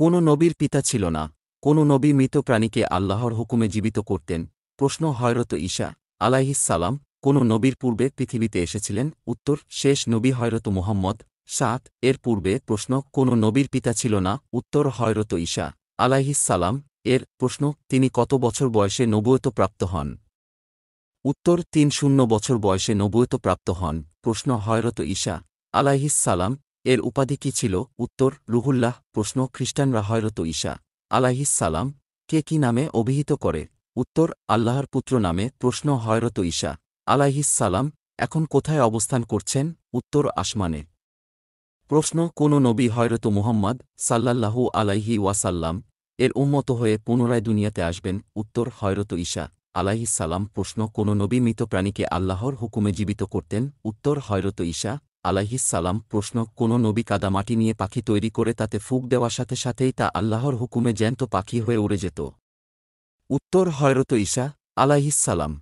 কোনো নবীর পিতা ছিল না কোনো নবী মৃত প্রাণীকে আল্লাহর হুকুমে জীবিত করতেন প্রশ্ন হয়রত ঈশা আলাইহিসালাম কোন নবীর পূর্বে পৃথিবীতে এসেছিলেন উত্তর শেষ নবী হয়রত মুহাম্মদ সাত এর পূর্বে প্রশ্ন কোন নবীর পিতা ছিল না উত্তর হয়রত ঈশা আলাইহিসালাম এর প্রশ্ন তিনি কত বছর বয়সে নবুয়ত প্রাপ্ত হন উত্তর তিন শূন্য বছর বয়সে নবুয়ত প্রাপ্ত হন প্রশ্ন হয়রত ঈশা আলাইহিসালাম এর উপাধি কি ছিল উত্তর রুহুল্লাহ প্রশ্ন খ্রিস্টানরা হয়রত ঈশা সালাম কে কি নামে অভিহিত করে উত্তর আল্লাহর পুত্র নামে প্রশ্ন হয়রত ঈশা সালাম এখন কোথায় অবস্থান করছেন উত্তর আসমানে প্রশ্ন কোন নবী হয়রত মুহম্মদ সাল্লাল্লাহু আলাইহি ওয়াসাল্লাম এর উন্মত হয়ে পুনরায় দুনিয়াতে আসবেন উত্তর হয়রত ঈশা আলাহিসাল্লাম প্রশ্ন কোন নবী মৃত প্রাণীকে আল্লাহর হুকুমে জীবিত করতেন উত্তর হয়রত ঈশা আলাইহিসাল্লাম প্রশ্ন কোনো নবী কাদামাটি নিয়ে পাখি তৈরি করে তাতে ফুক দেওয়ার সাথে সাথেই তা আল্লাহর হুকুমে জ্যান্ত পাখি হয়ে উড়ে যেত উত্তর হয়রত ঈশা আলাইহিসাল্লাম